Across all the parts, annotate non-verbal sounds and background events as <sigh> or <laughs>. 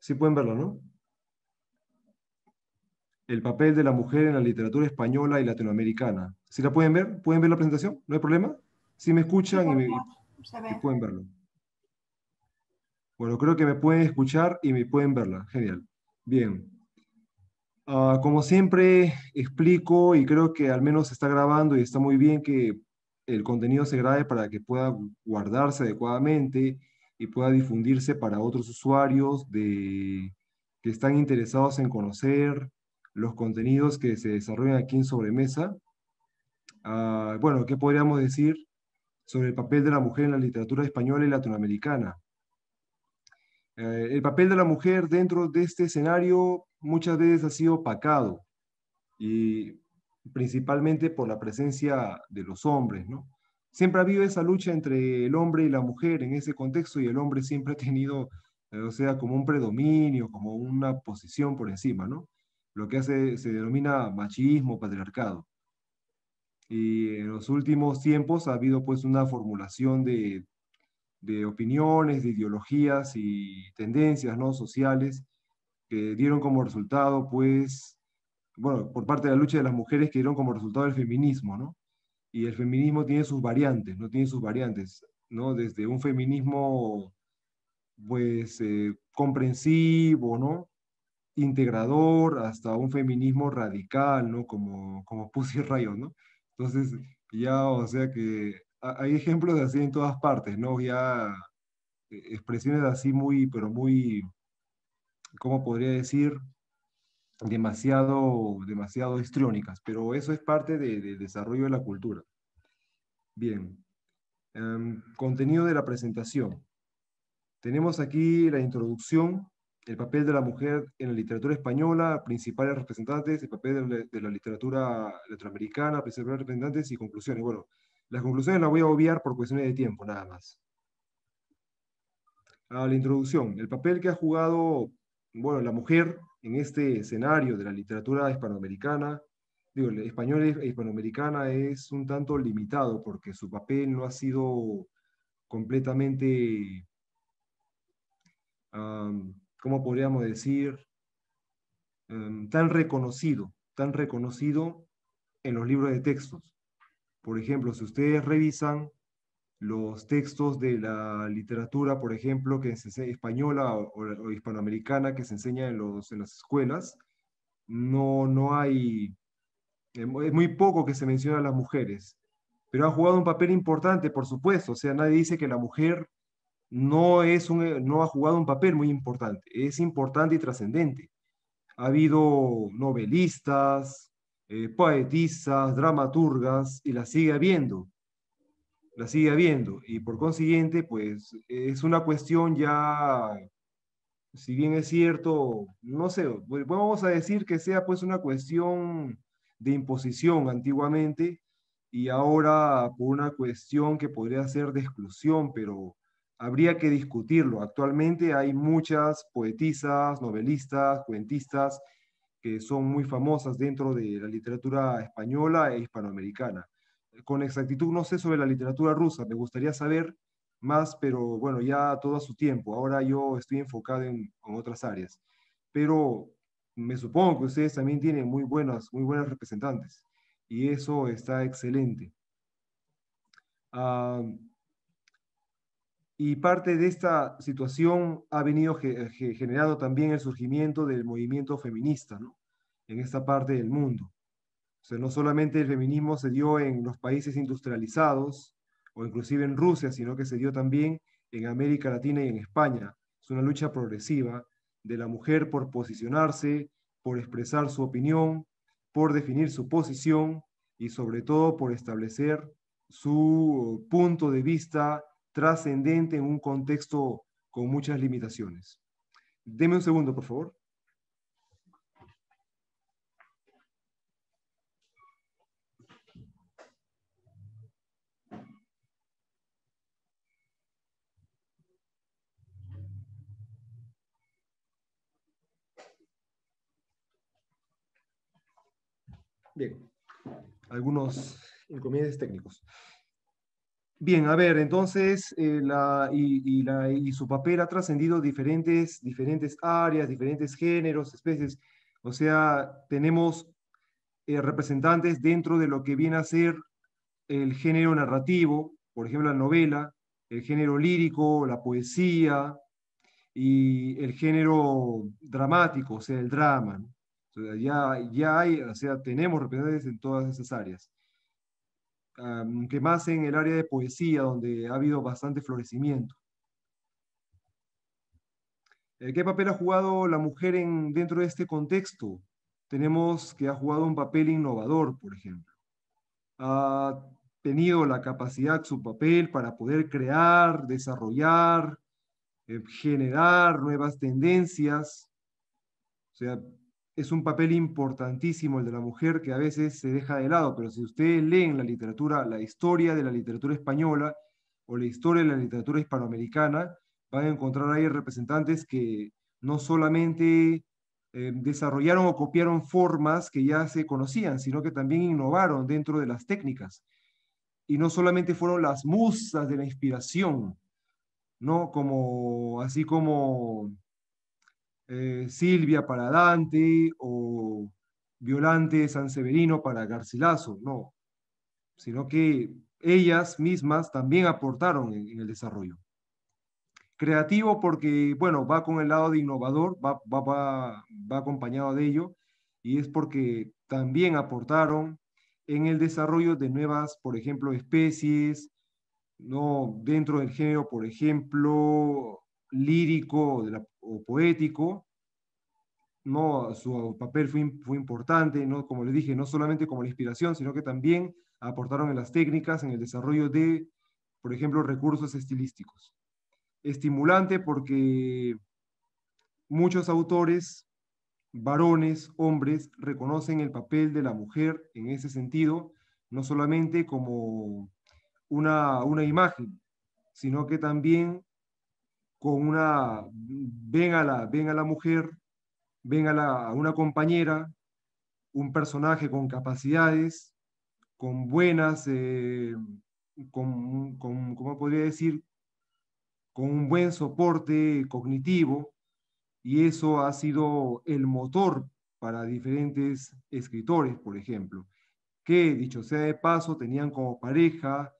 Sí pueden verlo, ¿no? El papel de la mujer en la literatura española y latinoamericana. ¿Sí la pueden ver? ¿Pueden ver la presentación? ¿No hay problema? Si ¿Sí me escuchan y, me, pueden verlo. Bueno, creo que me pueden escuchar y me pueden verla. Genial. Bien. Ah, como siempre explico y creo que al menos se está grabando y está muy bien que el contenido se grabe para que pueda guardarse adecuadamente y pueda difundirse para otros usuarios de, que están interesados en conocer los contenidos que se desarrollan aquí en Sobremesa. Ah, bueno, ¿qué podríamos decir sobre el papel de la mujer en la literatura española y latinoamericana? Eh, el papel de la mujer dentro de este escenario muchas veces ha sido opacado y principalmente por la presencia de los hombres, ¿no? siempre ha habido esa lucha entre el hombre y la mujer en ese contexto y el hombre siempre ha tenido, eh, o sea, como un predominio, como una posición por encima, ¿no? Lo que hace, se denomina machismo, patriarcado. Y en los últimos tiempos ha habido pues una formulación de, de opiniones, de ideologías y tendencias, ¿no? Sociales que dieron como resultado pues, bueno, por parte de la lucha de las mujeres que dieron como resultado el feminismo, ¿no? y el feminismo tiene sus variantes, ¿no? Tiene sus variantes, ¿no? Desde un feminismo, pues, eh, comprensivo, ¿no? Integrador, hasta un feminismo radical, ¿no? Como, como Pussy Riot, ¿no? Entonces, ya, o sea que hay ejemplos de así en todas partes, ¿no? Ya eh, expresiones así muy, pero muy, ¿cómo podría decir? demasiado, demasiado histriónicas, pero eso es parte del desarrollo de la cultura. Bien, em, contenido de la presentación. Tenemos aquí la introducción, el papel de la mujer en la literatura española, principales representantes, el papel de la, literatura latinoamericana, principales representantes y conclusiones. Bueno, las conclusiones las voy a obviar por cuestiones de tiempo, nada más. A ah, la introducción, el papel que ha jugado, bueno, la mujer en este escenario de la literatura hispanoamericana, digo, el español e hispanoamericana es un tanto limitado porque su papel no ha sido completamente, ¿cómo podríamos decir?, em, tan reconocido, tan reconocido en los libros de textos. Por ejemplo, si ustedes revisan los textos de la literatura, por ejemplo, que española o, hispanoamericana que se enseña en, los, en las escuelas, no, no hay, es muy poco que se menciona a las mujeres, pero ha jugado un papel importante, por supuesto, o sea, nadie dice que la mujer no, es eh, no ha jugado un papel muy importante, es importante y trascendente. Ha habido novelistas, eh, poetisas, dramaturgas, y la sigue habiendo la sigue habiendo. Y por consiguiente, pues es una cuestión ya, si bien es cierto, no sé, pues, vamos a decir que sea pues una cuestión de imposición antiguamente y ahora una cuestión que podría ser de exclusión, pero habría que discutirlo. Actualmente hay muchas poetisas, novelistas, cuentistas que son muy famosas dentro de la literatura española e hispanoamericana con exactitud no sé sobre la literatura rusa, me gustaría saber más, pero bueno, ya todo a su tiempo. Ahora yo estoy enfocado en, otras áreas. Pero me supongo que ustedes también tienen muy buenas, muy buenas representantes y eso está excelente. Ah, y parte de esta situación ha venido generado también el surgimiento del movimiento feminista en esta parte del mundo. O sea, no solamente el feminismo se dio en los países industrializados o inclusive en Rusia, sino que se dio también en América Latina y en España. Es una lucha progresiva de la mujer por posicionarse, por expresar su opinión, por definir su posición y sobre todo por establecer su oh, punto de vista trascendente en un contexto con muchas limitaciones. Deme un segundo, por favor. Bien, algunos inconvenientes técnicos. Bien, a ver, entonces, eh, la, y, su papel ha trascendido diferentes, diferentes áreas, diferentes géneros, especies. O sea, tenemos eh, representantes dentro de lo que viene a ser el género narrativo, por ejemplo, la novela, el género lírico, la poesía y el género dramático, o sea, el drama. Entonces, ya, ya hay, o sea, tenemos representantes en todas esas áreas. Que más en el área de poesía, donde ha habido bastante florecimiento. Eh, ¿Qué papel ha jugado la mujer dentro de este contexto? Tenemos que ha jugado un papel innovador, por ejemplo. Ha tenido la capacidad, su papel para poder crear, desarrollar, eh, generar nuevas tendencias. O sea, es un papel importantísimo el de la mujer que a veces se deja de lado, pero si ustedes leen la literatura, la historia de la literatura española o la historia de la literatura hispanoamericana, van a encontrar ahí representantes que no solamente eh, desarrollaron o copiaron formas que ya se conocían, sino que también innovaron dentro de las técnicas. Y no solamente fueron las musas de la inspiración, ¿no? Como, así como eh, Silvia para Dante o Violante Sanseverino para Garcilaso, no, sino que ellas mismas también aportaron en, el desarrollo. Creativo porque, bueno, va con el lado de innovador, va, acompañado de ello, y es porque también aportaron en el desarrollo de nuevas, por ejemplo, especies, ¿no? dentro del género, por ejemplo, lírico de la, o poético, ¿no? su papel fue, fue importante, como les dije, no solamente como la inspiración, sino que también aportaron en las técnicas, en el desarrollo de, por ejemplo, recursos estilísticos. Estimulante porque muchos autores, varones, hombres, reconocen el papel de la mujer en ese sentido, no solamente como una, una imagen, sino que también con una, venga la, venga la mujer, venga a, la, una compañera, un personaje con capacidades, con buenas, eh, con, ¿cómo podría decir? Con un buen soporte cognitivo, y eso ha sido el motor para diferentes escritores, por ejemplo, que, dicho sea de paso, tenían como pareja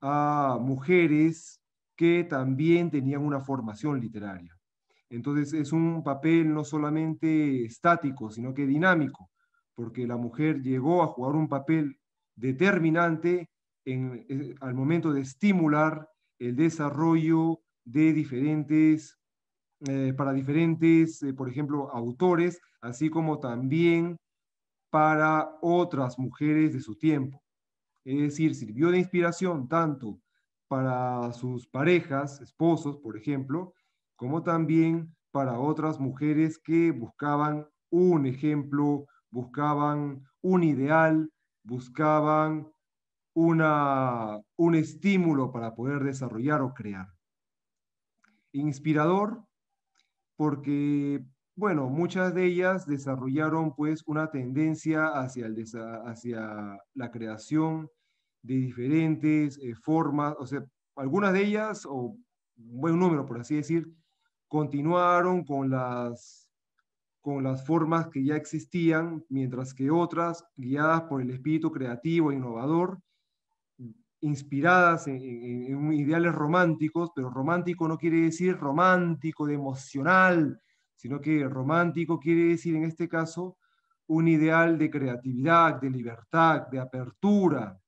a mujeres que también tenían una formación literaria. Entonces es un papel no solamente estático, sino que dinámico, porque la mujer llegó a jugar un papel determinante en, eh, al momento de estimular el desarrollo de diferentes, eh, para diferentes, eh, por ejemplo, autores, así como también para otras mujeres de su tiempo. Es decir, sirvió de inspiración tanto para sus parejas, esposos, por ejemplo, como también para otras mujeres que buscaban un ejemplo, buscaban un ideal, buscaban una, un estímulo para poder desarrollar o crear. Inspirador, porque, bueno, muchas de ellas desarrollaron pues una tendencia hacia, el hacia la creación de diferentes eh, formas, o sea, algunas de ellas, o un buen número, por así decir, continuaron con las, con las formas que ya existían, mientras que otras, guiadas por el espíritu creativo e innovador, inspiradas en, ideales románticos, pero romántico no quiere decir romántico de emocional, sino que romántico quiere decir en este caso un ideal de creatividad, de libertad, de apertura,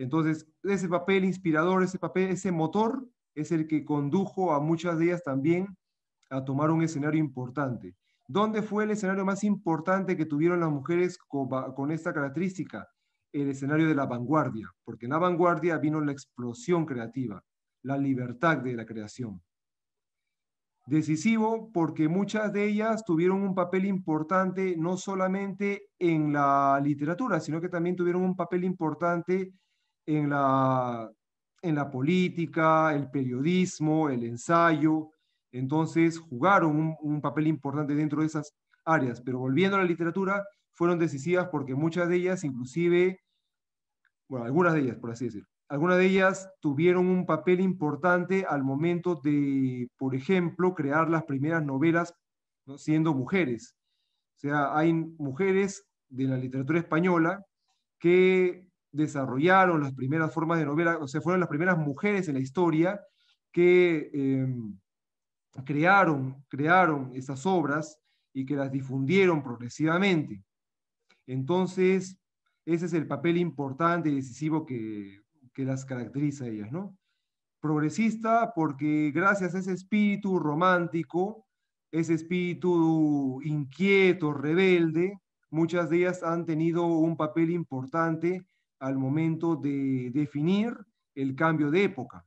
entonces, ese papel inspirador, ese papel, ese motor es el que condujo a muchas de ellas también a tomar un escenario importante. ¿Dónde fue el escenario más importante que tuvieron las mujeres con, esta característica? El escenario de la vanguardia, porque en la vanguardia vino la explosión creativa, la libertad de la creación. Decisivo porque muchas de ellas tuvieron un papel importante no solamente en la literatura, sino que también tuvieron un papel importante en la, en la política, el periodismo, el ensayo. Entonces jugaron un, papel importante dentro de esas áreas, pero volviendo a la literatura, fueron decisivas porque muchas de ellas, inclusive, bueno, algunas de ellas, por así decir, algunas de ellas tuvieron un papel importante al momento de, por ejemplo, crear las primeras novelas siendo mujeres. O sea, hay mujeres de la literatura española que desarrollaron las primeras formas de novela, o sea, fueron las primeras mujeres en la historia que em, crearon, crearon esas obras y que las difundieron progresivamente. Entonces, ese es el papel importante y decisivo que, que las caracteriza ellas, ¿no? Progresista porque gracias a ese espíritu romántico, ese espíritu inquieto, rebelde, muchas de ellas han tenido un papel importante al momento de definir el cambio de época,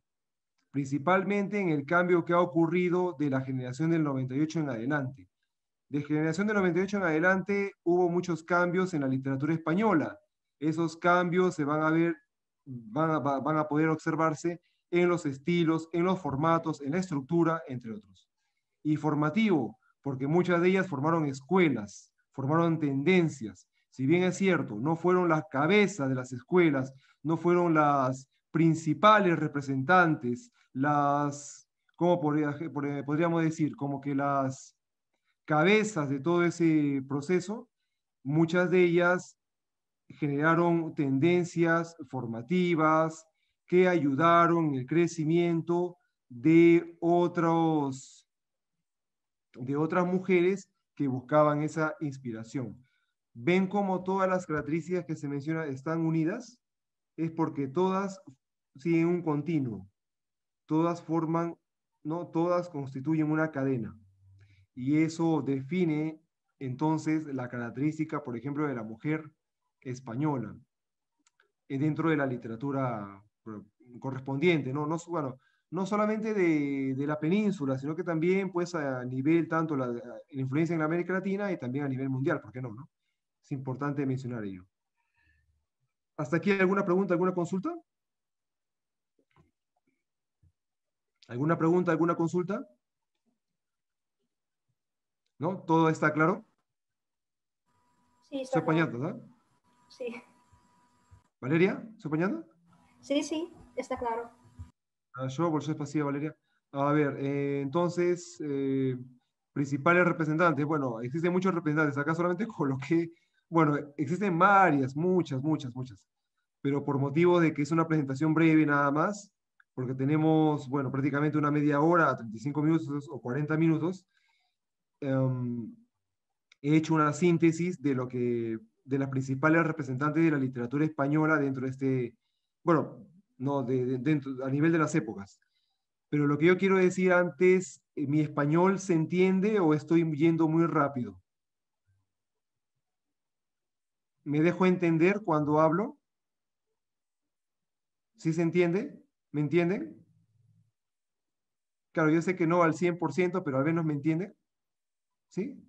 principalmente en el cambio que ha ocurrido de la generación del 98 en adelante. De generación del 98 en adelante hubo muchos cambios en la literatura española. Esos cambios se van a ver, van a, poder observarse en los estilos, en los formatos, en la estructura, entre otros. Y formativo, porque muchas de ellas formaron escuelas, formaron tendencias, si bien es cierto, no fueron las cabezas de las escuelas, no fueron las principales representantes, las, ¿cómo eh, podríamos decir? Como que las cabezas de todo ese proceso, muchas de ellas generaron tendencias formativas que ayudaron el crecimiento de, otros, de otras mujeres que buscaban esa inspiración ven cómo todas las características que se mencionan están unidas, es porque todas siguen un continuo, todas forman, no, todas constituyen una cadena. Y eso define entonces la característica, por ejemplo, de la mujer española eh, dentro de la literatura correspondiente, ¿no? no bueno, no solamente de, la península, sino que también pues a nivel tanto la, la, influencia en América Latina y también a nivel mundial, ¿por qué no? no? Es importante mencionar ello. ¿Hasta aquí alguna pregunta, alguna consulta? ¿Alguna pregunta, alguna consulta? ¿No? ¿Todo está claro? Sí, está ¿verdad? Sí. ¿Valeria? ¿Soy Sí, sí, está claro. Ah, yo, por eso Valeria. A ver, eh, entonces, eh, principales representantes. Bueno, existen muchos representantes. Acá solamente <laughs> coloqué bueno, existen varias, muchas, muchas, muchas. Pero por motivo de que es una presentación breve nada más, porque tenemos, bueno, prácticamente una media hora, 35 minutos o 40 minutos, em, he hecho una síntesis de lo que, de las principales representantes de la literatura española dentro de este, bueno, no, dentro, a nivel de las épocas. Pero lo que yo quiero decir antes, eh, ¿mi español se entiende o estoy yendo muy rápido? ¿Me dejo entender cuando hablo? ¿Sí se entiende? ¿Me entienden? Claro, yo sé que no al 100%, pero al menos me entienden. ¿Sí?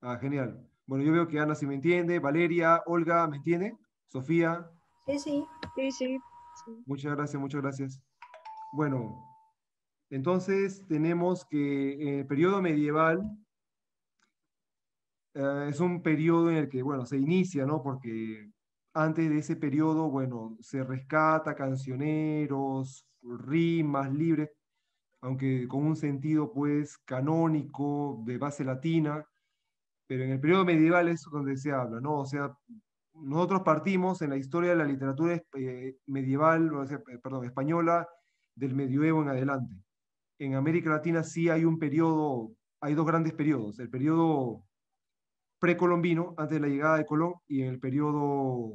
Ah, genial. Bueno, yo veo que Ana sí me entiende, Valeria, Olga, ¿me entiende? Sofía. Sí, sí, sí, sí. Muchas gracias, muchas gracias. Bueno, entonces tenemos que en el periodo medieval eh, es un periodo en el que, bueno, se inicia, ¿no? Porque antes de ese periodo, bueno, se rescata cancioneros, rimas libres, aunque con un sentido, pues, canónico, de base latina, pero en el periodo medieval es donde se habla, ¿no? O sea, nosotros partimos en la historia de la literatura eh, medieval, eh, perdón, española, del medioevo en adelante. En América Latina sí hay un periodo, hay dos grandes periodos, el periodo precolombino, antes de la llegada de Colón, y en el periodo,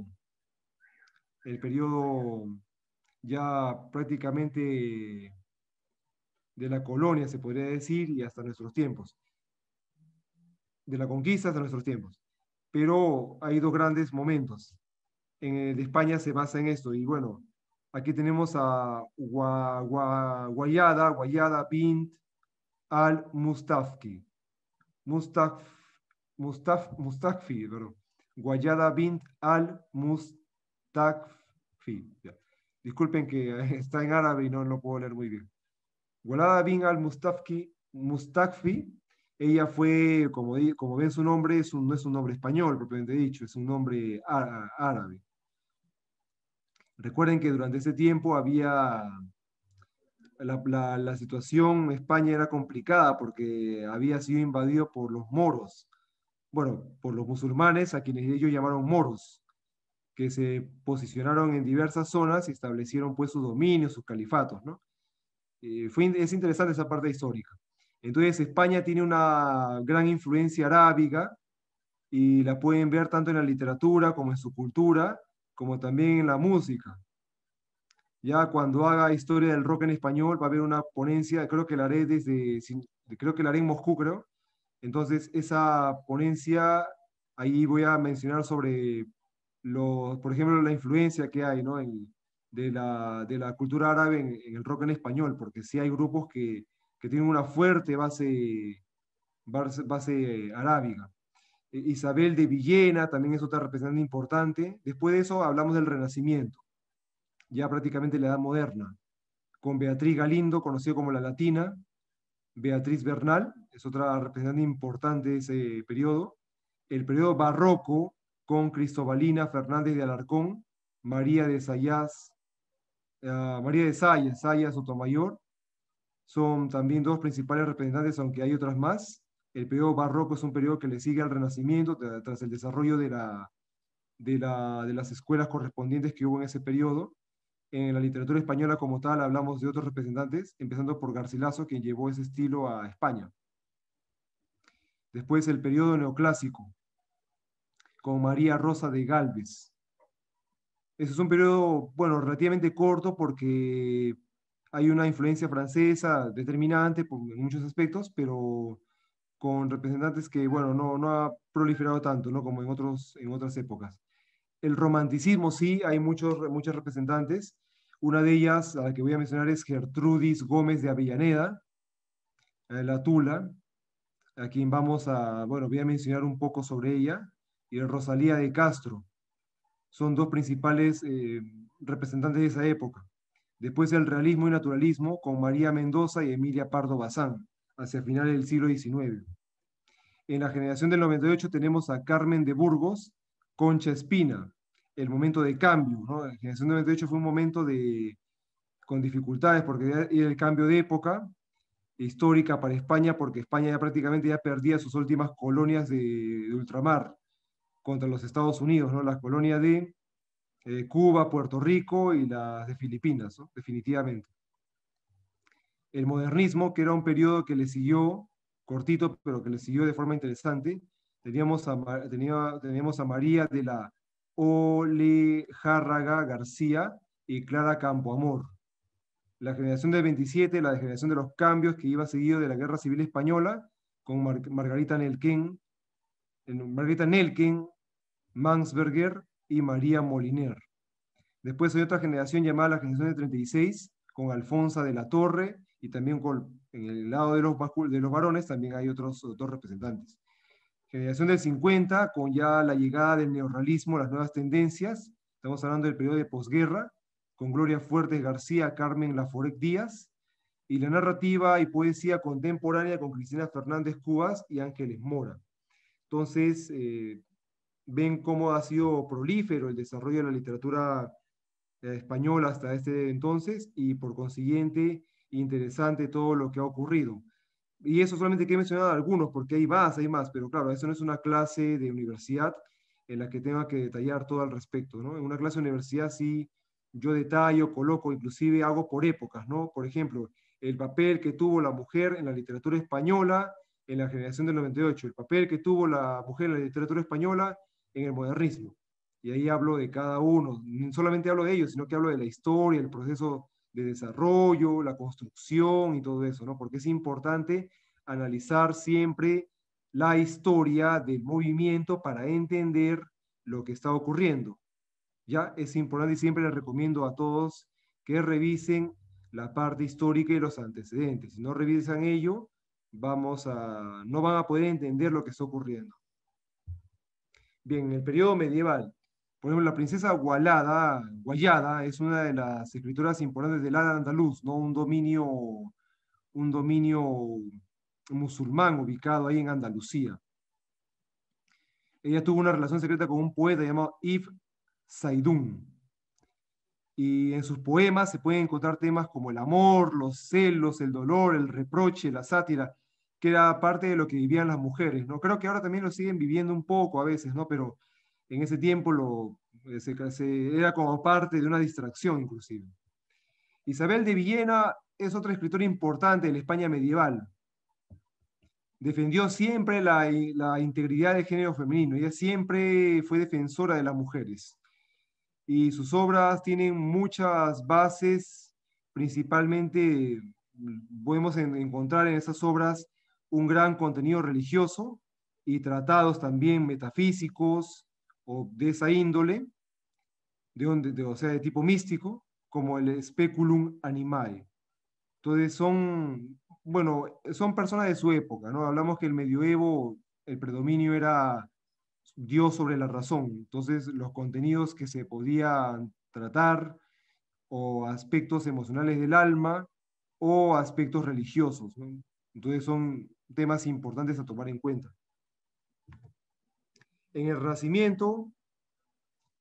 el periodo ya prácticamente de la colonia, se podría decir, y hasta nuestros tiempos. De la conquista hasta nuestros tiempos. Pero hay dos grandes momentos. En el de España se basa en esto. Y bueno, aquí tenemos a Guayada, Guayada Pint al-Mustafki. Mustaf Mustaf, Mustafi, perdón. Guayada bin al Mustafi, Disculpen que <laughs> está en árabe y no lo puedo leer muy bien. Guayada bin al Mustafi, mustafi ella fue, como, como ven su nombre, es no es un nombre español propiamente dicho, es un nombre árabe. Recuerden que durante ese tiempo había la, la, la, situación en España era complicada porque había sido invadido por los moros bueno, por los musulmanes, a quienes ellos llamaron moros, que se posicionaron en diversas zonas y establecieron pues sus dominios, sus califatos, ¿no? Eh, es interesante esa parte histórica. Entonces España tiene una gran influencia arábiga y la pueden ver tanto en la literatura como en su cultura, como también en la música. Ya cuando haga historia del rock en español va a haber una ponencia, creo que la haré desde, creo que la haré en Moscú, creo, entonces, esa ponencia, ahí voy a mencionar sobre, los, por ejemplo, la influencia que hay de, la, cultura árabe en, el rock en español, porque sí hay grupos que, tienen una fuerte base, base, arábiga. E, Isabel de Villena también es otra representante importante. Después de eso hablamos del Renacimiento, ya prácticamente la Edad Moderna, con Beatriz Galindo, conocida como la Latina, Beatriz Bernal, es otra representante importante de ese periodo, el periodo barroco con Cristobalina Fernández de Alarcón, María de Sayas, eh, María de Sayas, Sayas Sotomayor, son también dos principales representantes, aunque hay otras más. El periodo barroco es un periodo que le sigue al Renacimiento tras el desarrollo de, la, de, de las escuelas correspondientes que hubo en ese periodo. En la literatura española como tal hablamos de otros representantes, empezando por Garcilaso, quien llevó ese estilo a España. Después el periodo neoclásico, con María Rosa de Galvez. Ese es un periodo, bueno, relativamente corto porque hay una influencia francesa determinante en muchos aspectos, pero con representantes que, bueno, no, no ha proliferado tanto, ¿no? Como en, otros, en otras épocas. El romanticismo, sí, hay muchos, muchas representantes. Una de ellas, a la que voy a mencionar, es Gertrudis Gómez de Avellaneda, eh, la Tula, a quien vamos a, bueno, voy a mencionar un poco sobre ella, y Rosalía de Castro. Son dos principales eh, representantes de esa época. Después el realismo y naturalismo con María Mendoza y Emilia Pardo Bazán, hacia finales del siglo XIX. En la generación del 98 tenemos a Carmen de Burgos, Concha Espina, el momento de cambio. ¿no? La generación del 98 fue un momento de, con dificultades porque era el cambio de época, histórica para España, porque España ya prácticamente ya perdía sus últimas colonias de, ultramar contra los Estados Unidos, ¿no? las colonias de eh, Cuba, Puerto Rico y las de Filipinas, definitivamente. El modernismo, que era un periodo que le siguió, cortito, pero que le siguió de forma interesante, teníamos a, teníamos a María de la Olejárraga García y Clara Campoamor la generación del 27, la generación de los cambios que iba seguido de la Guerra Civil Española, con Margarita Nelken, Margarita Mansberger y María Moliner. Después hay otra generación llamada la generación del 36, con Alfonso de la Torre y también con, en el lado de los, de los varones también hay otros dos representantes. Generación del 50, con ya la llegada del neorrealismo, las nuevas tendencias, estamos hablando del periodo de posguerra, con Gloria Fuertes García, Carmen Laforet Díaz, y la narrativa y poesía contemporánea con Cristina Fernández Cubas y Ángeles Mora. Entonces, eh, ven cómo ha sido prolífero el desarrollo de la literatura eh, española hasta este entonces y por consiguiente interesante todo lo que ha ocurrido. Y eso solamente que he mencionado algunos, porque hay más, hay más, pero claro, eso no es una clase de universidad en la que tenga que detallar todo al respecto, ¿no? En una clase de universidad sí yo detallo, coloco, inclusive hago por épocas, ¿no? Por ejemplo, el papel que tuvo la mujer en la literatura española en la generación del 98, el papel que tuvo la mujer en la literatura española en el modernismo. Y ahí hablo de cada uno, no solamente hablo de ellos, sino que hablo de la historia, el proceso de desarrollo, la construcción y todo eso, ¿no? Porque es importante analizar siempre la historia del movimiento para entender lo que está ocurriendo ya es importante y siempre les recomiendo a todos que revisen la parte histórica y los antecedentes. Si no revisan ello, vamos a, no van a poder entender lo que está ocurriendo. Bien, en el periodo medieval, por ejemplo, la princesa Gualada, Guayada, es una de las escrituras importantes del Andaluz, ¿no? un, dominio, un dominio musulmán ubicado ahí en Andalucía. Ella tuvo una relación secreta con un poeta llamado Ibn Saidún. Y en sus poemas se pueden encontrar temas como el amor, los celos, el dolor, el reproche, la sátira, que era parte de lo que vivían las mujeres, ¿no? Creo que ahora también lo siguen viviendo un poco a veces, ¿no? Pero en ese tiempo lo, era como parte de una distracción inclusive. Isabel de Villena es otra escritora importante de España medieval. Defendió siempre la, la integridad de género femenino, ella siempre fue defensora de las mujeres y sus obras tienen muchas bases, principalmente mm, podemos encontrar en esas obras un gran contenido religioso y tratados también metafísicos o de esa índole, de, donde, o sea, de tipo místico, como el Speculum Animal. Entonces son, bueno, son personas de su época, ¿no? Hablamos que el medioevo, el predominio era Dios sobre la razón. Entonces, los contenidos que se podían tratar o aspectos emocionales del alma o aspectos religiosos. Entonces, son temas importantes a tomar en cuenta. En el Renacimiento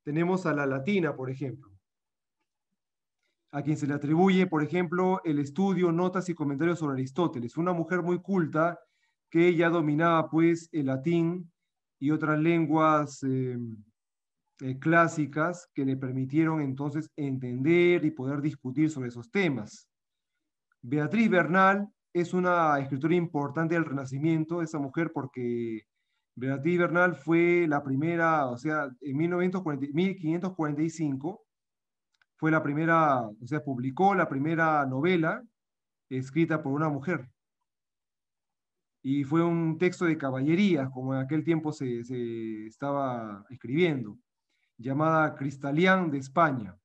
tenemos a la latina, por ejemplo, a quien se le atribuye, por ejemplo, el estudio, notas y comentarios sobre Aristóteles, una mujer muy culta que ya dominaba pues el latín y otras lenguas eh, eh, clásicas que le permitieron entonces entender y poder discutir sobre esos temas. Beatriz Bernal es una escritora importante del Renacimiento, esa mujer, porque Beatriz Bernal fue la primera, o sea, en 1545, fue la primera, o sea, publicó la primera novela escrita por una mujer y fue un texto de caballería, como en aquel tiempo se, estaba escribiendo, llamada Cristalián de España.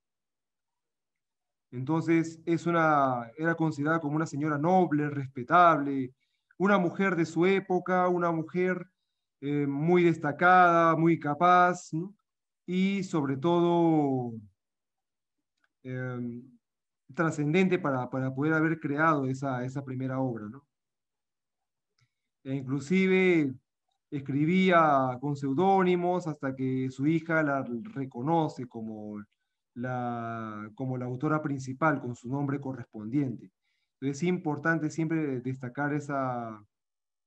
Entonces es una, era considerada como una señora noble, respetable, una mujer de su época, una mujer eh, muy destacada, muy capaz, y sobre todo eh, trascendente para, para, poder haber creado esa, esa primera obra. ¿no? E inclusive escribía con seudónimos hasta que su hija la reconoce como la, como la autora principal con su nombre correspondiente. es importante siempre destacar esa,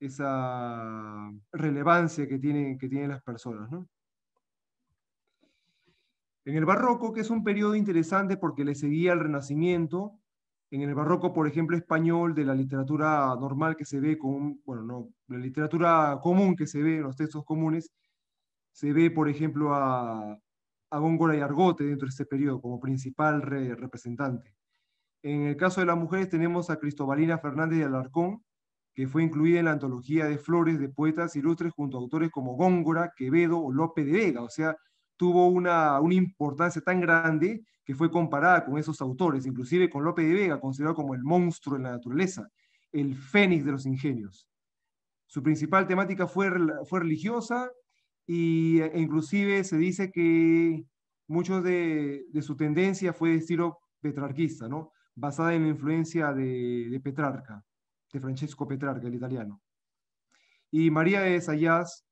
esa relevancia que tienen, que las personas. En el barroco, que es un periodo interesante porque le seguía el renacimiento, en el barroco, por ejemplo, español, de la literatura normal que se ve, con, bueno, no, la literatura común que se ve en los textos comunes, se ve, por ejemplo, a, Góngora y Argote dentro de este periodo como principal representante. En el caso de las mujeres tenemos a Cristobalina Fernández de Alarcón, que fue incluida en la antología de Flores de Poetas Ilustres junto a autores como Góngora, Quevedo o López de Vega, o sea, tuvo una, una importancia tan grande que fue comparada con esos autores, inclusive con Lope de Vega, considerado como el monstruo en la naturaleza, el fénix de los ingenios. Su principal temática fue, fue religiosa e inclusive se dice que mucho de, de, su tendencia fue de estilo petrarquista, ¿no? basada en la influencia de, de Petrarca, de Francesco Petrarca, el italiano. Y María de Sayas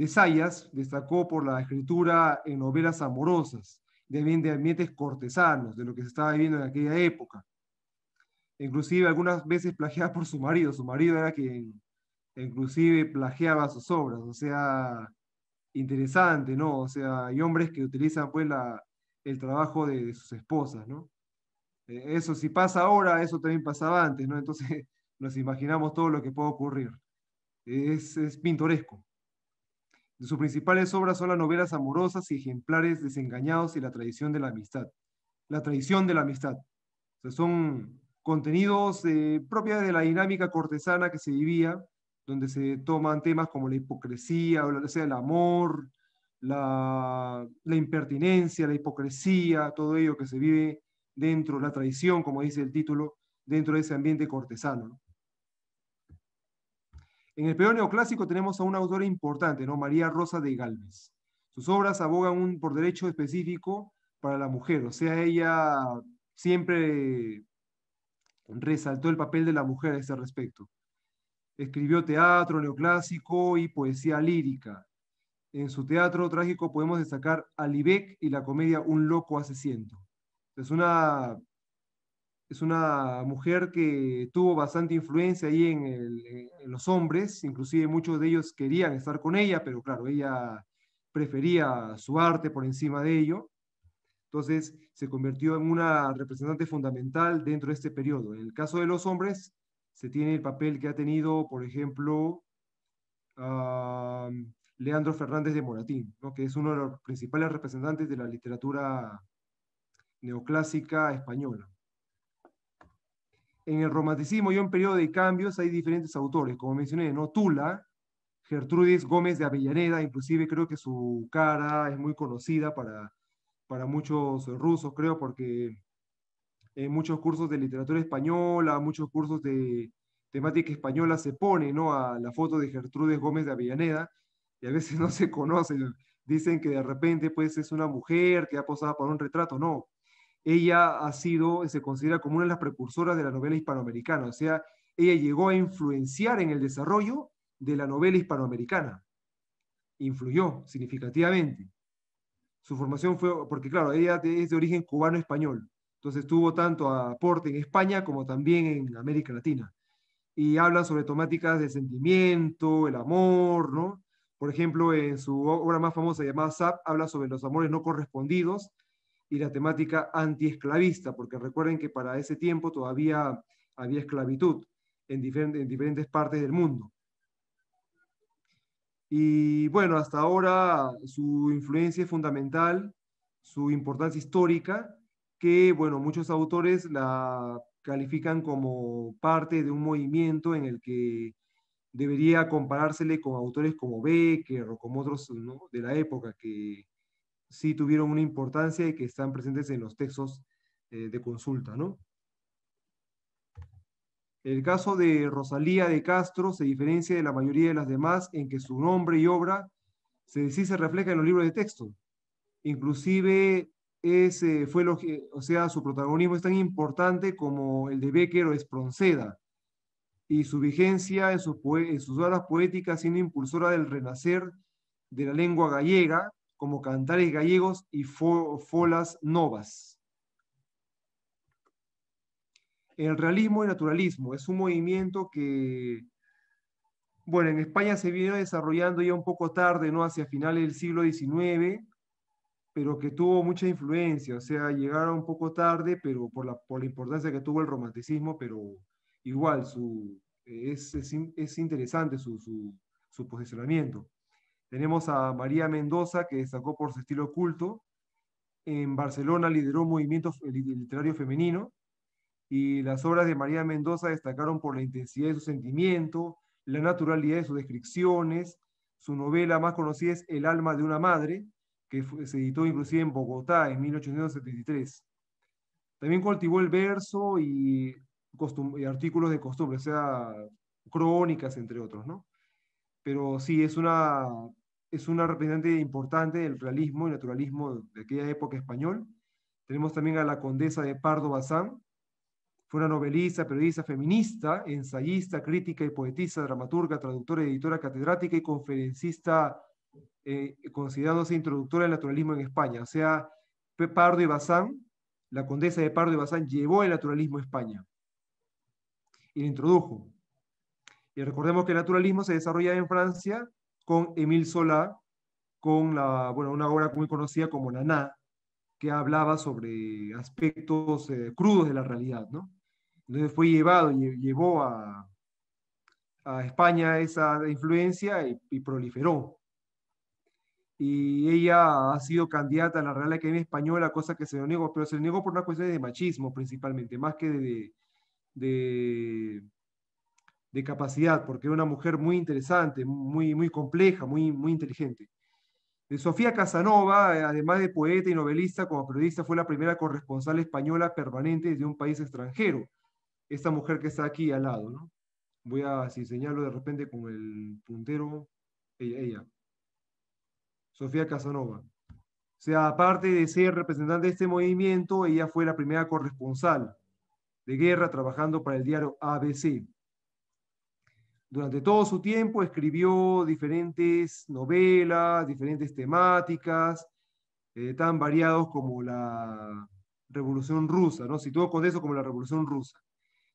de Sayas destacó por la escritura en novelas amorosas, también de ambientes cortesanos, de lo que se estaba viviendo en aquella época. Inclusive algunas veces plagiada por su marido, su marido era quien inclusive plagiaba sus obras, o sea, interesante, ¿no? O sea, hay hombres que utilizan pues el trabajo de, sus esposas, ¿no? Eh, eso si pasa ahora, eso también pasaba antes, ¿no? Entonces <laughs> nos imaginamos todo lo que puede ocurrir. Es, es pintoresco sus principales obras son las novelas amorosas y ejemplares desengañados y la tradición de la amistad. La tradición de la amistad. son contenidos eh, propios de la dinámica cortesana que se vivía, donde se toman temas como la hipocresía, o sea, el amor, la, la impertinencia, la hipocresía, todo ello que se vive dentro, la traición, como dice el título, dentro de ese ambiente cortesano. En el periodo neoclásico tenemos a una autora importante, ¿no? María Rosa de Galvez. Sus obras abogan por derecho específico para la mujer, o sea, ella siempre resaltó el papel de la mujer a ese respecto. Escribió teatro neoclásico y poesía lírica. En su teatro trágico podemos destacar Alibec y la comedia Un loco hace ciento. Es una es una mujer que tuvo bastante influencia ahí en, los hombres, inclusive muchos de ellos querían estar con ella, pero claro, ella prefería su arte por encima de ello. Entonces se convirtió en una representante fundamental dentro de este periodo. En el caso de los hombres, se tiene el papel que ha tenido, por ejemplo, ah, Leandro Fernández de Moratín, que es uno de los principales representantes de la literatura neoclásica española en el romanticismo y en periodo de cambios hay diferentes autores, como mencioné, ¿no? Tula, Gertrudis Gómez de Avellaneda, inclusive creo que su cara es muy conocida para, muchos rusos, creo, porque en muchos cursos de literatura española, muchos cursos de temática española se pone ¿no? a la foto de Gertrudis Gómez de Avellaneda y a veces <laughs> no se conocen, Dicen que de repente pues es una mujer que ha posado para un retrato. No, ella ha sido, se considera como una de las precursoras de la novela hispanoamericana, o sea, ella llegó a influenciar en el desarrollo de la novela hispanoamericana. Influyó significativamente. Su formación fue, porque claro, ella es de origen cubano-español, entonces tuvo tanto aporte en España como también en América Latina. Y habla sobre temáticas de sentimiento, el amor, ¿no? Por ejemplo, en su obra más famosa llamada Zap, habla sobre los amores no correspondidos y la temática antiesclavista, porque recuerden que para ese tiempo todavía había esclavitud en, diferentes partes del mundo. Y bueno, hasta ahora su influencia es fundamental, su importancia histórica, que bueno, muchos autores la califican como parte de un movimiento en el que debería comparársele con autores como Becker o como otros de la época que, sí tuvieron una importancia y que están presentes en los textos eh, de consulta. ¿no? El caso de Rosalía de Castro se diferencia de la mayoría de las demás en que su nombre y obra se, sí se refleja en los libros de texto. Inclusive ese eh, fue lo que, o sea, su protagonismo es tan importante como el de Becker o Espronceda, y su vigencia en sus, en sus obras poéticas siendo impulsora del renacer de la lengua gallega, como Cantares Gallegos y Folas Novas. El realismo y naturalismo es un movimiento que, bueno, en España se vino desarrollando ya un poco tarde, ¿no? Hacia finales del siglo XIX, pero que tuvo mucha influencia, o sea, llegaron un poco tarde, pero por la, por la importancia que tuvo el romanticismo, pero igual, su, es, interesante su, su, su posicionamiento. Tenemos a María Mendoza, que destacó por su estilo oculto. En Barcelona lideró un movimiento eh, literario femenino y las obras de María Mendoza destacaron por la intensidad de su sentimiento, la naturalidad de sus descripciones. Su novela más conocida es El alma de una madre, que se editó inclusive en Bogotá en 1873. También cultivó el verso y, y artículos de costumbre, o sea, crónicas, entre otros, ¿no? Pero sí, es una es una representante importante del realismo y naturalismo de aquella época español. Tenemos también a la condesa de Pardo Bazán. Fue una novelista, periodista, feminista, ensayista, crítica y poetisa, dramaturga, traductora, editora, catedrática y conferencista, eh, considerándose introductora del naturalismo en España. O sea, Pardo y Bazán, la condesa de Pardo y Bazán, llevó el naturalismo a España y lo introdujo. Y recordemos que el naturalismo se desarrolla en Francia con Emil Solá, con la, bueno, una obra muy conocida como Naná, que hablaba sobre aspectos eh, crudos de la realidad, ¿no? Entonces fue llevado, y llevó a, a, España esa influencia y, proliferó. Y ella ha sido candidata a la Real Academia Española, cosa que se lo negó, pero se lo negó por una cuestión de machismo principalmente, más que de, de capacidad, porque era una mujer muy interesante, muy, muy compleja, muy, muy inteligente. Eh, Sofía Casanova, eh, además de poeta y novelista, como periodista fue la primera corresponsal española permanente de un país extranjero. Esta mujer que está aquí al lado, ¿no? Voy a, si de repente con el puntero, ella, ella. Sofía Casanova. O sea, aparte de ser representante de este movimiento, ella fue la primera corresponsal de guerra trabajando para el diario ABC. Durante todo su tiempo escribió diferentes novelas, diferentes temáticas, eh, tan variados como la Revolución Rusa, ¿no? Situó con eso como la Revolución Rusa.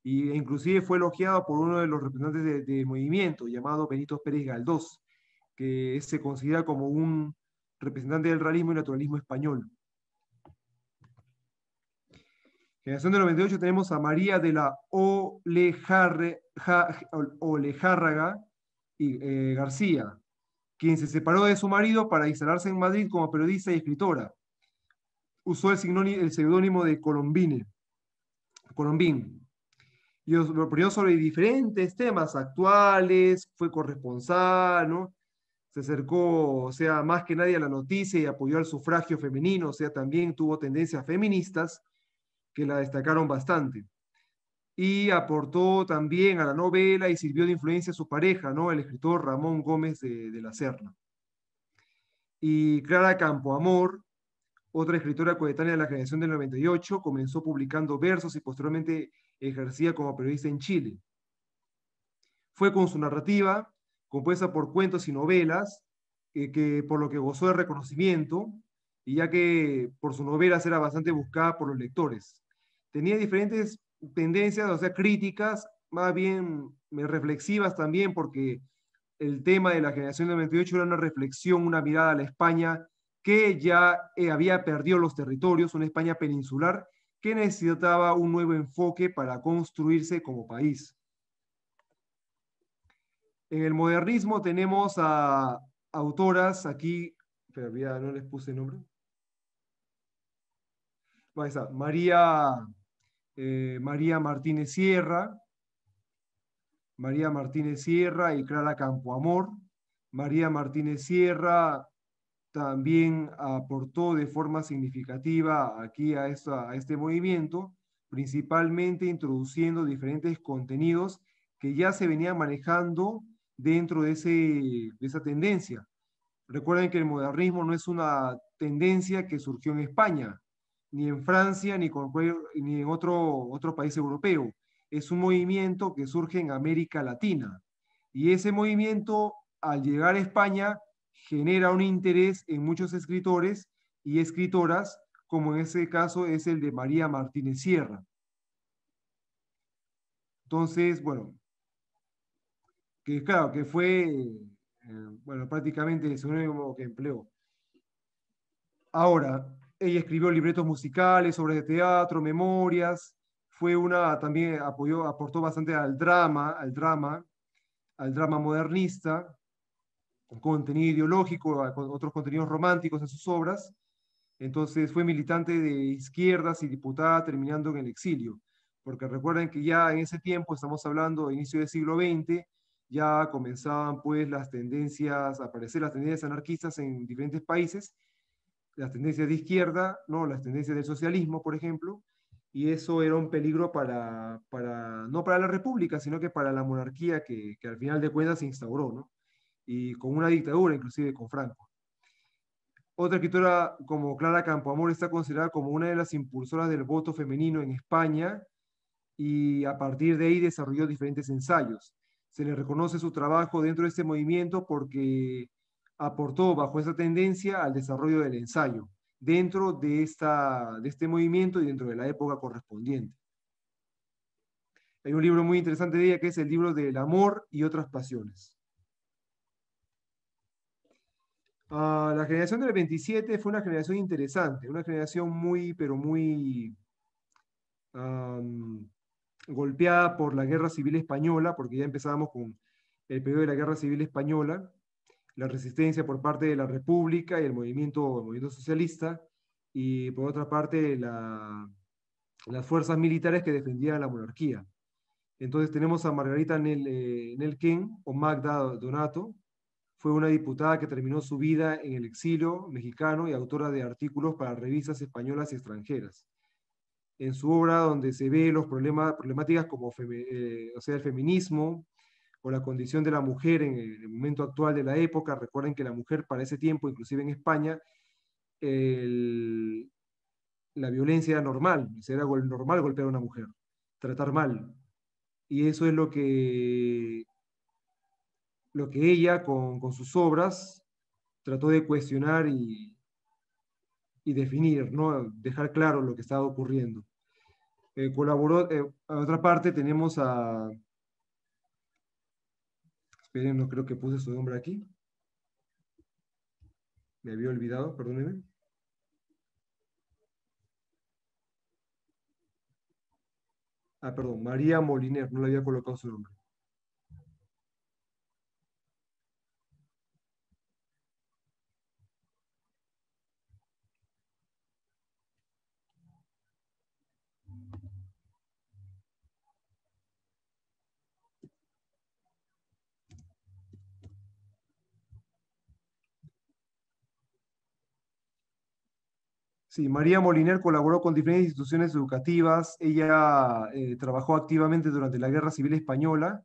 E inclusive fue elogiado por uno de los representantes del movimiento, llamado Benito Pérez Galdós, que se considera como un representante del realismo y naturalismo español. Generación del 98 tenemos a María de la Olejárraga y, eh, García, quien se separó de su marido para instalarse en Madrid como periodista y escritora. Usó el, seudónimo de Colombine, Colombín. Y opinó sobre diferentes temas actuales, fue corresponsal, se acercó, sea, más que nadie a la noticia y apoyó al sufragio femenino, o sea, también tuvo tendencias feministas que la destacaron bastante. Y aportó también a la novela y sirvió de influencia a su pareja, ¿no? el escritor Ramón Gómez de, la Serna. Y Clara Campoamor, otra escritora coetánea de la generación del 98, comenzó publicando versos y posteriormente ejercía como periodista en Chile. Fue con su narrativa, compuesta por cuentos y novelas, eh, que, por lo que gozó de reconocimiento, y ya que por su novelas era bastante buscada por los lectores tenía diferentes tendencias, o sea, críticas, más bien reflexivas también, porque el tema de la generación del 28 era una reflexión, una mirada a la España que ya eh, había perdido los territorios, una España peninsular que necesitaba un nuevo enfoque para construirse como país. En el modernismo tenemos a autoras aquí, pero ya no les puse nombre. María eh, María Martínez Sierra, María Martínez Sierra y Clara Campoamor. María Martínez Sierra también aportó de forma significativa aquí a, a este movimiento, principalmente introduciendo diferentes contenidos que ya se venían manejando dentro de, de esa tendencia. Recuerden que el modernismo no es una tendencia que surgió en España, ni en Francia ni, ni en otro, otro país europeo. Es un movimiento que surge en América Latina. Y ese movimiento, al llegar a España, genera un interés en muchos escritores y escritoras, como en ese caso es el de María Martínez Sierra. Entonces, bueno, que claro, que fue, eh, bueno, prácticamente el seudónimo que empleó. Ahora, ella escribió libretos musicales, obras de teatro, memorias. Fue una, también apoyó, aportó bastante al drama, al drama, al drama modernista, con contenido ideológico, con otros contenidos románticos en sus obras. Entonces fue militante de izquierdas y diputada terminando en el exilio, porque recuerden que ya en ese tiempo, estamos hablando de inicio del siglo XX, ya comenzaban pues las tendencias, a aparecer las tendencias anarquistas en diferentes países las tendencias de izquierda, ¿no? las tendencias del socialismo, por ejemplo, y eso era un peligro para, no para la república, sino que para la monarquía que, al final de cuentas se instauró, ¿no? y con una dictadura, inclusive con Franco. Otra escritora como Clara Campoamor está considerada como una de las impulsoras del voto femenino en España y a partir de ahí desarrolló diferentes ensayos. Se le reconoce su trabajo dentro de este movimiento porque aportó bajo esa tendencia al desarrollo del ensayo dentro de, esta, de este movimiento y dentro de la época correspondiente. Hay un libro muy interesante de ella que es el libro del amor y otras pasiones. Ah, la generación del 27 fue una generación interesante, una generación muy, pero muy golpeada por la Guerra Civil Española, porque ya empezábamos con el periodo de la Guerra Civil Española, la resistencia por parte de la República y el movimiento, movimiento socialista, y por otra parte las fuerzas militares que defendían la monarquía. Entonces tenemos a Margarita Nel, eh, o Magda Donato, fue una diputada que terminó su vida en el exilio mexicano y autora de artículos para revistas españolas y extranjeras. En su obra, donde se ve los problemas, problemáticas como eh, o sea, el feminismo, o la condición de la mujer en el momento actual de la época. Recuerden que la mujer para ese tiempo, inclusive en España, la violencia era normal, era normal golpear a una mujer, tratar mal. Y eso es lo que, lo que ella con, sus obras trató de cuestionar y, definir, ¿no? dejar claro lo que estaba ocurriendo. Eh, colaboró, eh, a otra parte tenemos a Esperen, no creo que puse su nombre aquí. Me había olvidado, perdónenme. Ah, perdón, María Moliner, no le había colocado su nombre. Sí, María Moliner colaboró con diferentes instituciones educativas. Ella eh, trabajó activamente durante la Guerra Civil Española.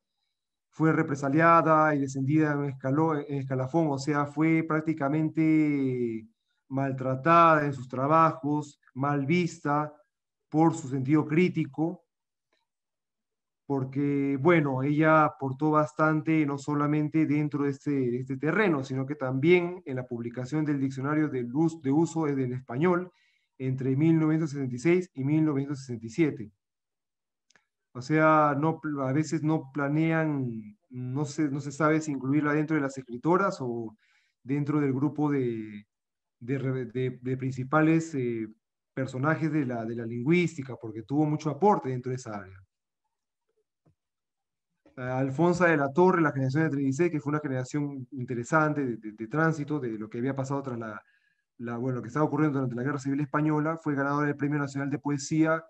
Fue represaliada y descendida en, en escalafón, o sea, fue prácticamente maltratada en sus trabajos, mal vista por su sentido crítico porque, bueno, ella aportó bastante, no solamente dentro de este, este, terreno, sino que también en la publicación del Diccionario de, Luz, de Uso del Español entre 1966 y 1967. O sea, a veces no planean, no se, no se sabe si incluirla dentro de las escritoras o dentro del grupo de, de, principales eh, personajes de de la lingüística, porque tuvo mucho aporte dentro de esa área. Alfonso de la Torre, la generación de 36, que fue una generación interesante de, tránsito, de lo que había pasado tras la, bueno, lo que estaba ocurriendo durante la Guerra Civil Española, fue ganador del Premio Nacional de Poesía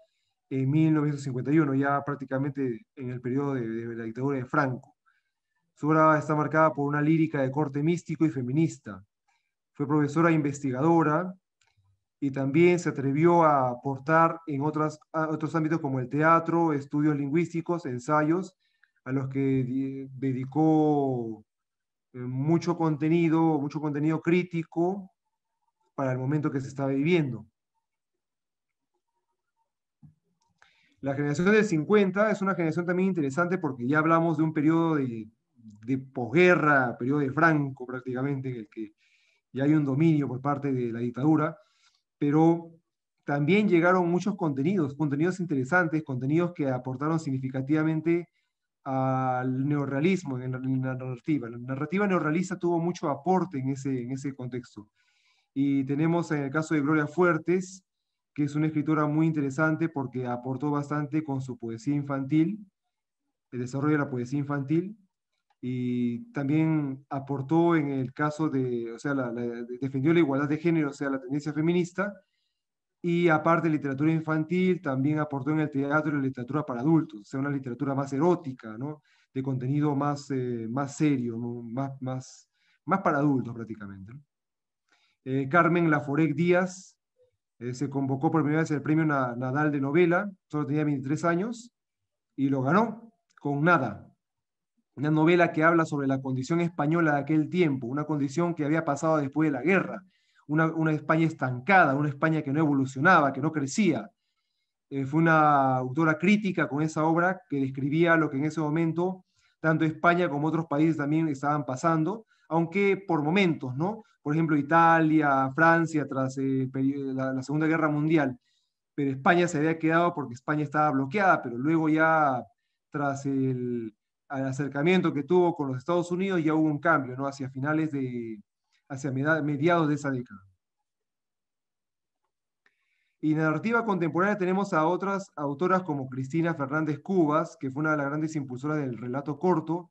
en 1951, ya prácticamente en el periodo de, la dictadura de Franco. Su obra está marcada por una lírica de corte místico y feminista. Fue profesora investigadora y también se atrevió a aportar en otras, otros ámbitos como el teatro, estudios lingüísticos, ensayos a los que dedicó eh, mucho contenido, mucho contenido crítico para el momento que se estaba viviendo. La generación del 50 es una generación también interesante porque ya hablamos de un periodo de, de posguerra, periodo de Franco prácticamente, en el que ya hay un dominio por parte de la dictadura, pero también llegaron muchos contenidos, contenidos interesantes, contenidos que aportaron significativamente al neorrealismo en la, narrativa. La narrativa neorrealista tuvo mucho aporte en ese, en ese contexto. Y tenemos en el caso de Gloria Fuertes, que es una escritora muy interesante porque aportó bastante con su poesía infantil, el desarrollo de la poesía infantil, y también aportó en el caso de, o sea, defendió la igualdad de género, o sea, la tendencia feminista, y aparte de literatura infantil, también aportó en el teatro la literatura para adultos, o sea, una literatura más erótica, de contenido más, eh, más serio, más, más, más para adultos prácticamente. Eh, Carmen Laforec Díaz eh, se convocó por primera vez el premio Nadal de novela, solo tenía 23 años, y lo ganó con Nada, una novela que habla sobre la condición española de aquel tiempo, una condición que había pasado después de la guerra, una, España estancada, una España que no evolucionaba, que no crecía. Eh, fue una autora crítica con esa obra que describía lo que en ese momento tanto España como otros países también estaban pasando, aunque por momentos, ¿no? Por ejemplo, Italia, Francia, tras eh, la, Segunda Guerra Mundial, pero España se había quedado porque España estaba bloqueada, pero luego ya tras el acercamiento que tuvo con los Estados Unidos ya hubo un cambio, ¿no? Hacia finales de, hacia mediados de esa década. Y en narrativa contemporánea tenemos a otras autoras como Cristina Fernández Cubas, que fue una de las grandes impulsoras del relato corto.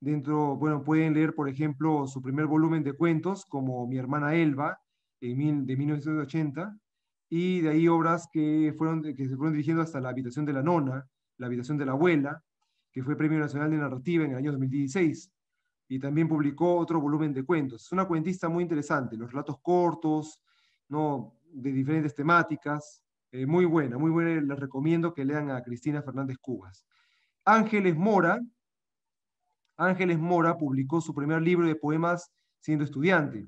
Dentro, bueno, pueden leer, por ejemplo, su primer volumen de cuentos, como Mi hermana Elba, de 1980, y de ahí obras que, fueron, que se fueron dirigiendo hasta La habitación de la nona, La habitación de la abuela, que fue Premio Nacional de Narrativa en el año 2016 y también publicó otro volumen de cuentos. Es una cuentista muy interesante, los relatos cortos, ¿no? de diferentes temáticas, eh, muy buena, muy buena, les recomiendo que lean a Cristina Fernández Cubas. Ángeles Mora, Ángeles Mora publicó su primer libro de poemas siendo estudiante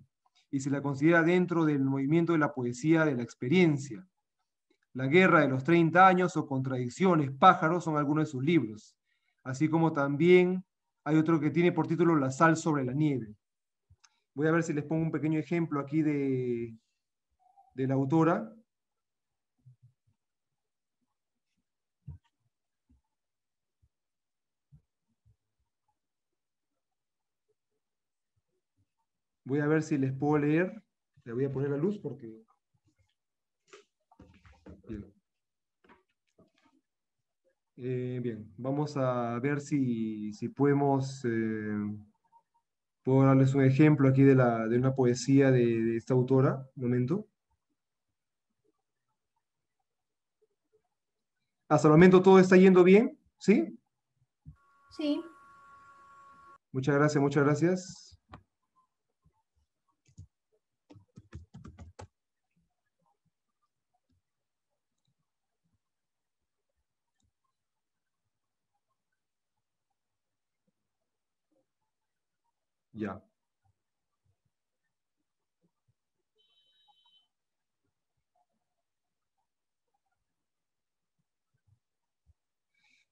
y se la considera dentro del movimiento de la poesía de la experiencia. La guerra de los 30 años o contradicciones, pájaros son algunos de sus libros, así como también hay otro que tiene por título La sal sobre la nieve. Voy a ver si les pongo un pequeño ejemplo aquí de, la autora. Voy a ver si les puedo leer. Le voy a poner la luz porque... Eh, bien, vamos a ver si, podemos... Eh, darles un ejemplo aquí de, la, de una poesía de, de esta autora. Un momento. Hasta el momento todo está yendo bien, ¿sí? Sí. Muchas gracias, muchas gracias.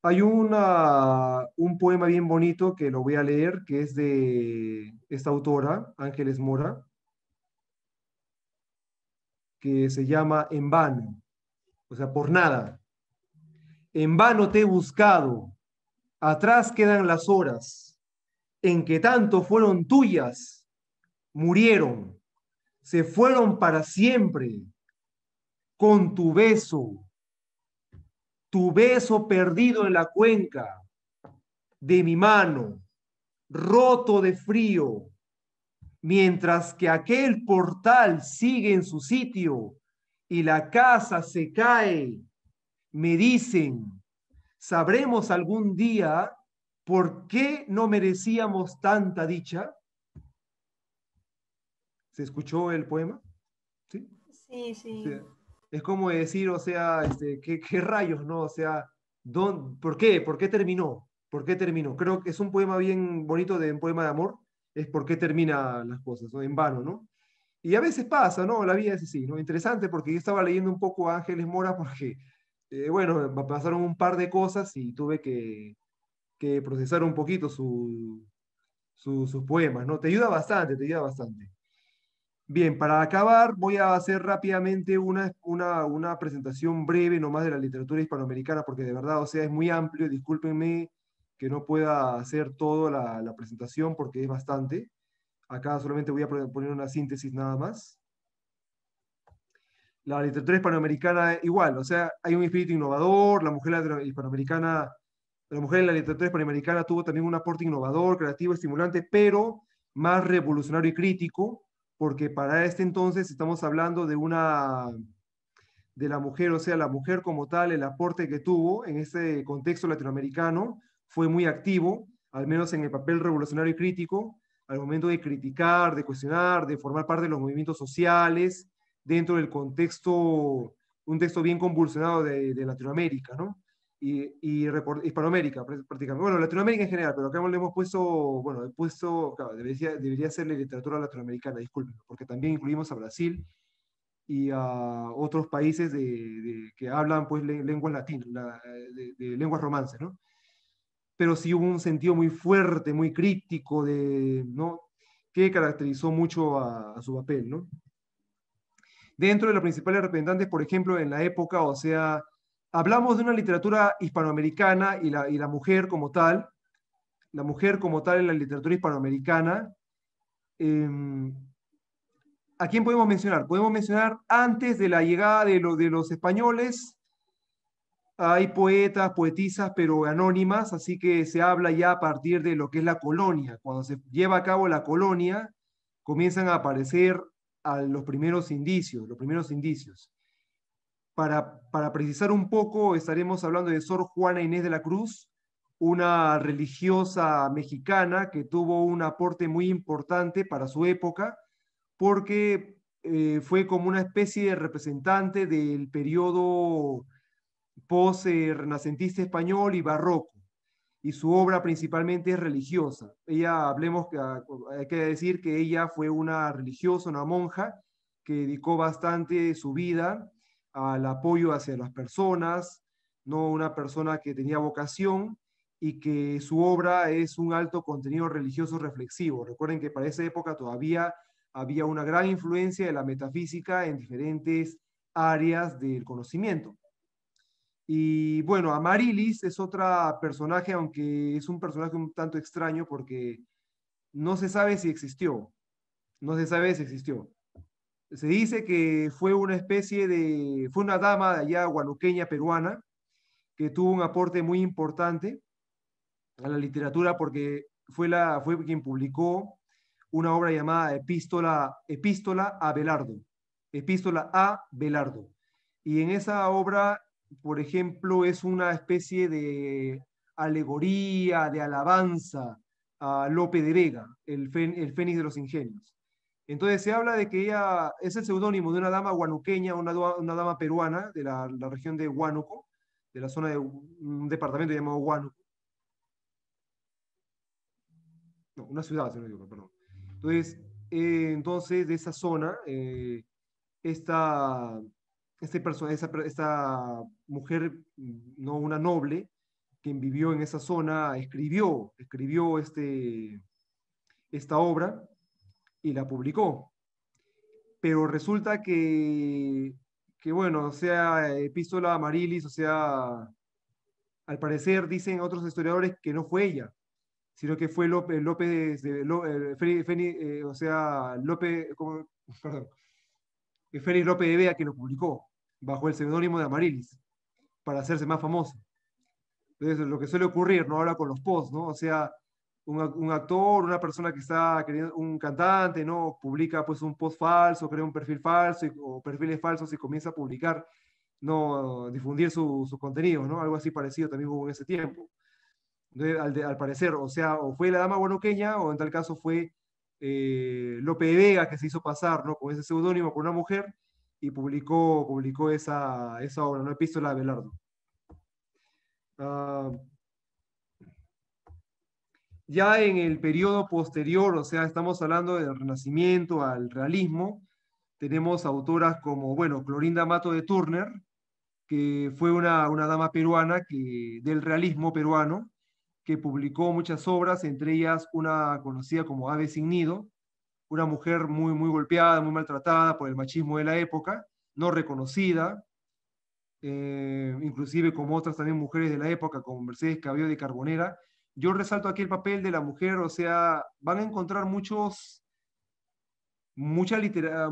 Hay un poema bien bonito que lo voy a leer, que es de esta autora, Ángeles Mora, que se llama En vano, o sea, por nada. En vano te he buscado, atrás quedan las horas en que tanto fueron tuyas, murieron, se fueron para siempre, con tu beso tu beso perdido en la cuenca de mi mano, roto de frío, mientras que aquel portal sigue en su sitio y la casa se cae, me dicen, ¿sabremos algún día por qué no merecíamos tanta dicha? ¿Se escuchó el poema? Sí, sí. sí es como decir, o sea, este, ¿qué, rayos, ¿no? O sea, don, ¿por qué? ¿Por qué terminó? ¿Por qué terminó? Creo que es un poema bien bonito, de un poema de amor, es por qué termina las cosas, ¿no? En vano, ¿no? Y a veces pasa, ¿no? La vida es así, ¿no? Interesante porque yo estaba leyendo un poco a Ángeles Mora porque, eh, bueno, pasaron un par de cosas y tuve que, procesar un poquito su, sus poemas, ¿no? Te ayuda bastante, te ayuda bastante. Bien, para acabar voy a hacer rápidamente una, una, presentación breve nomás de la literatura hispanoamericana, porque de verdad, o sea, es muy amplio, discúlpenme que no pueda hacer toda la, la presentación porque es bastante. Acá solamente voy a poner una síntesis nada más. La literatura hispanoamericana igual, o sea, hay un espíritu innovador, la mujer hispanoamericana, la mujer en la literatura hispanoamericana tuvo también un aporte innovador, creativo, estimulante, pero más revolucionario y crítico, porque para este entonces estamos hablando de una de la mujer, o sea, la mujer como tal, el aporte que tuvo en este contexto latinoamericano fue muy activo, al menos en el papel revolucionario y crítico, al momento de criticar, de cuestionar, de formar parte de los movimientos sociales dentro del contexto, un texto bien convulsionado de, de Latinoamérica, ¿no? y, y Hispanoamérica prácticamente. Bueno, Latinoamérica en general, pero acá le hemos puesto, bueno, he puesto, claro, debería, debería ser la literatura latinoamericana, disculpen, porque también incluimos a Brasil y a otros países de, que hablan pues lenguas latinas, de, lenguas romances, ¿no? Pero sí hubo un sentido muy fuerte, muy crítico, de, ¿no? que caracterizó mucho a, a su papel, ¿no? Dentro de los principales representantes, por ejemplo, en la época, o sea, hablamos de una literatura hispanoamericana y la, mujer como tal, la mujer como tal en la literatura hispanoamericana, em, ¿a quién podemos mencionar? Podemos mencionar antes de la llegada de, los españoles, hay poetas, poetisas, pero anónimas, así que se habla ya a partir de lo que es la colonia. Cuando se lleva a cabo la colonia, comienzan a aparecer los primeros indicios, los primeros indicios. Para, precisar un poco, estaremos hablando de Sor Juana Inés de la Cruz, una religiosa mexicana que tuvo un aporte muy importante para su época, porque eh, fue como una especie de representante del periodo post-renacentista español y barroco, y su obra principalmente es religiosa. Ella, hablemos, ah, hay que decir que ella fue una religiosa, una monja, que dedicó bastante su vida al apoyo hacia las personas, no una persona que tenía vocación y que su obra es un alto contenido religioso reflexivo. Recuerden que para esa época todavía había una gran influencia de la metafísica en diferentes áreas del conocimiento. Y bueno, Amarilis es otro personaje, aunque es un personaje un tanto extraño porque no se sabe si existió. No se sabe si existió. Se dice que fue una especie de, fue una dama de allá gualuqueña peruana que tuvo un aporte muy importante a la literatura porque fue, la, fue quien publicó una obra llamada Epístola, Epístola a Belardo, Epístola a Belardo. Y en esa obra, por ejemplo, es una especie de alegoría, de alabanza a Lope de Vega, el, el Fénix de los Ingenios. Entonces se habla de que ella es el seudónimo de una dama guanuqueña, una, dama peruana de la, región de Huánuco, de la zona de un departamento llamado Huánuco. No, una ciudad, no digo, perdón. Entonces, eh, entonces de esa zona, eh, esta, este persona, esta mujer, no una noble, quien vivió en esa zona, escribió, escribió este, esta obra la publicó. Pero resulta que, que bueno, sea epístola amarilis, o sea, al parecer dicen otros historiadores que no fue ella, sino que fue López, López eh, eh, o sea, López, <laughs> perdón, López de Vea que lo publicó bajo el seudónimo de Amarilis para hacerse más famoso. Entonces, lo que suele ocurrir, ¿no? Ahora con los posts, ¿no? O sea, un, actor, una persona que está queriendo, un cantante, ¿no? Publica pues un post falso, crea un perfil falso o perfiles falsos y comienza a publicar, ¿no? Difundir sus contenidos, ¿no? Algo así parecido también hubo en ese tiempo. al, parecer, o sea, o fue la dama guanoqueña o en tal caso fue eh, Lope Vega que se hizo pasar, ¿no? Con ese seudónimo, con una mujer y publicó, publicó esa, esa obra, ¿no? Epístola de Belardo. Ah, ya en el periodo posterior, o sea, estamos hablando del Renacimiento al realismo, tenemos autoras como, bueno, Clorinda Mato de Turner, que fue una, dama peruana que, del realismo peruano, que publicó muchas obras, entre ellas una conocida como Ave sin Nido, una mujer muy, muy golpeada, muy maltratada por el machismo de la época, no reconocida, eh, inclusive como otras también mujeres de la época, como Mercedes Cabello de Carbonera, yo resalto aquí el papel de la mujer, o sea, van a encontrar muchos, muchas,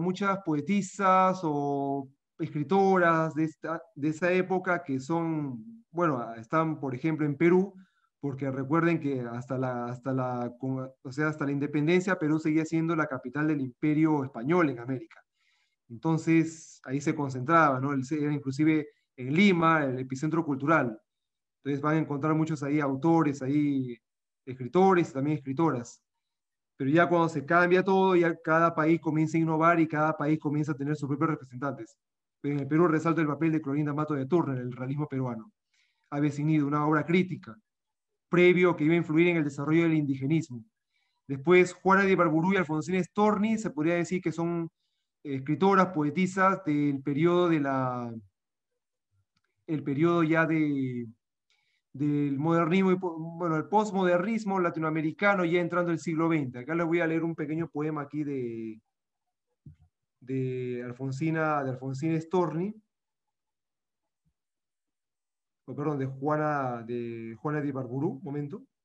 muchas poetisas o escritoras de, de esa época que son, bueno, están, por ejemplo, en Perú, porque recuerden que hasta la, hasta la, sea, hasta la independencia Perú seguía siendo la capital del imperio español en América. Entonces, ahí se concentraba, ¿no? inclusive en Lima, el epicentro cultural. Entonces van a encontrar muchos ahí autores, ahí escritores, también escritoras. Pero ya cuando se cambia todo, ya cada país comienza a innovar y cada país comienza a tener sus propios representantes. Pero pues, en el Perú resalta el papel de Clorinda Mato de Turner, el realismo peruano. Ha definido una obra crítica, previo que iba a influir en el desarrollo del indigenismo. Después, Juana de Barburú y Alfonsina Storni se podría decir que son eh, escritoras, poetisas del periodo de la el periodo ya de del modernismo, y, bueno, el postmodernismo latinoamericano ya entrando el siglo XX. Acá les voy a leer un pequeño poema aquí de, de Alfonsina, de Storni, perdón, de Juana, de Juana de Barburú, momento.